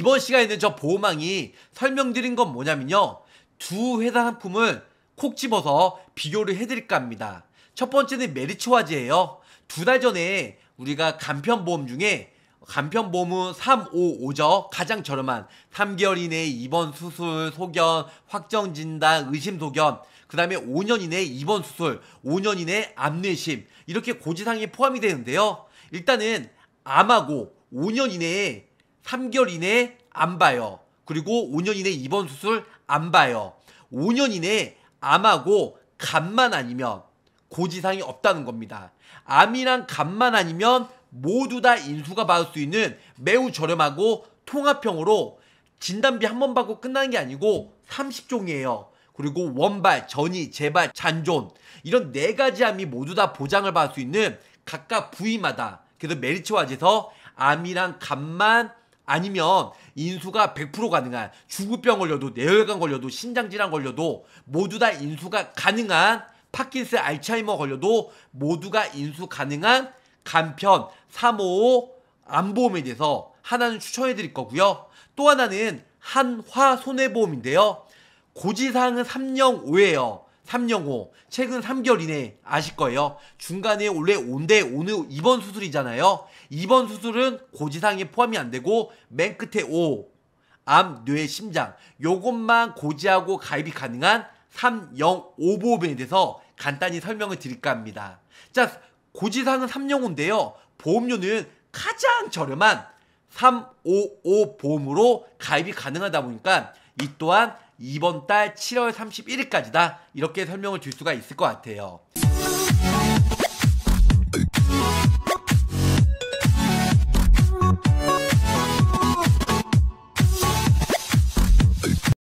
이번 시간에는 저 보호망이 설명드린 건 뭐냐면요. 두 회사 상품을 콕 집어서 비교를 해드릴까 합니다. 첫 번째는 메리츠화재예요. 두 달 전에 우리가 간편보험 중에 간편보험은 355죠. 가장 저렴한 3개월 이내 에 입원 수술, 소견, 확정 진단, 의심 소견, 그 다음에 5년 이내 에 입원 수술, 5년 이내 에 암내심 이렇게 고지사항이 포함이 되는데요. 일단은 암하고 5년 이내에 3개월 이내에 안 봐요. 그리고 5년 이내 입원 수술 안 봐요. 5년 이내에 암하고 간만 아니면 고지상이 없다는 겁니다. 암이랑 간만 아니면 모두 다 인수가 받을 수 있는 매우 저렴하고 통합형으로 진단비 한 번 받고 끝나는 게 아니고 30종이에요. 그리고 원발, 전이, 재발, 잔존 이런 네 가지 암이 모두 다 보장을 받을 수 있는 각각 부위마다 그래서 메리츠와제에서 암이랑 간만, 아니면 인수가 100% 가능한 주구병 걸려도 뇌혈관 걸려도 신장질환 걸려도 모두 다 인수가 가능한 파킨스 알츠하이머 걸려도 모두가 인수 가능한 간편 355 암보험에 대해서 하나는 추천해 드릴 거고요. 또 하나는 한화 손해보험인데요. 고지사항은 3년 5예요. 305 최근 3개월 이내 아실 거예요. 중간에 원래 온데 오늘 2번 수술이잖아요. 2번 수술은 고지상에 포함이 안 되고 맨 끝에 5 암, 뇌, 심장 요것만 고지하고 가입이 가능한 305보험에 대해서 간단히 설명을 드릴까 합니다. 자, 고지상은 305인데요. 보험료는 가장 저렴한 355 보험으로 가입이 가능하다 보니까 이 또한 이번 달 7월 31일까지다 이렇게 설명을 줄 수가 있을 것 같아요.